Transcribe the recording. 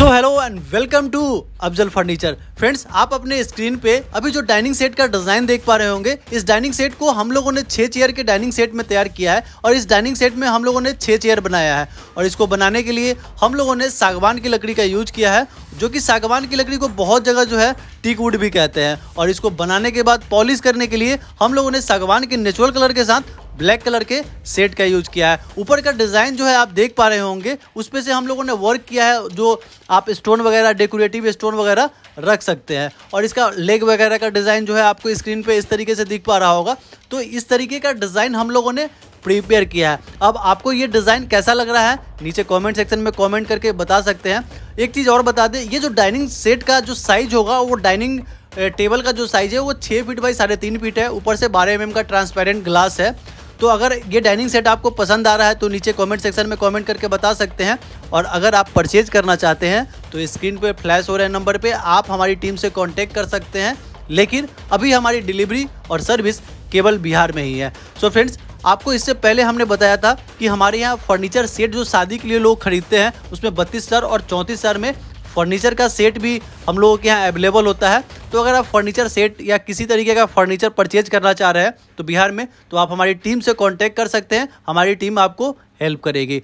so hello and welcome to Afzal furniture friends आप अपने screen पे अभी जो डाइनिंग सेट का डिजाइन देख पा रहे होंगे इस डाइनिंग सेट को हम लोगों ने छह चेयर के डाइनिंग सेट में तैयार किया है और इस डाइनिंग सेट में हम लोगों ने छह चेयर बनाया है और इसको बनाने के लिए हम लोगों ने सागवान की लकड़ी का यूज किया है जो कि सागवान की लकड़ी को बहुत जगह जो है टीक वुड भी कहते हैं और इसको बनाने के बाद पॉलिश करने के लिए हम लोगों ने सागवान के नेचुरल कलर के साथ ब्लैक कलर के सेट का यूज किया है ऊपर का डिज़ाइन जो है आप देख पा रहे होंगे उस पर से हम लोगों ने वर्क किया है जो आप स्टोन वगैरह डेकोरेटिव स्टोन वगैरह रख सकते हैं और इसका लेग वगैरह का डिज़ाइन जो है आपको स्क्रीन पे इस तरीके से दिख पा रहा होगा तो इस तरीके का डिज़ाइन हम लोगों ने प्रिपेयर किया है अब आपको ये डिज़ाइन कैसा लग रहा है नीचे कमेंट सेक्शन में कमेंट करके बता सकते हैं एक चीज़ और बता दें ये जो डाइनिंग सेट का जो साइज होगा वो डाइनिंग टेबल eh, का जो साइज है वो छः फीट बाई साढ़े तीन फीट है ऊपर से बारह एम का ट्रांसपेरेंट ग्लास है तो अगर ये डाइनिंग सेट आपको पसंद आ रहा है तो नीचे कमेंट सेक्शन में कमेंट करके बता सकते हैं और अगर आप परचेज करना चाहते हैं तो स्क्रीन पर फ्लैश हो रहे नंबर पर आप हमारी टीम से कांटेक्ट कर सकते हैं लेकिन अभी हमारी डिलीवरी और सर्विस केवल बिहार में ही है सो so फ्रेंड्स आपको इससे पहले हमने बताया था कि हमारे यहाँ फर्नीचर सेट जो शादी के लिए लोग खरीदते हैं उसमें बत्तीस सर और चौंतीस हज़ार में फर्नीचर का सेट भी हम लोगों के यहाँ अवेलेबल होता है तो अगर आप फर्नीचर सेट या किसी तरीके का फर्नीचर परचेज करना चाह रहे हैं तो बिहार में तो आप हमारी टीम से कॉन्टैक्ट कर सकते हैं हमारी टीम आपको हेल्प करेगी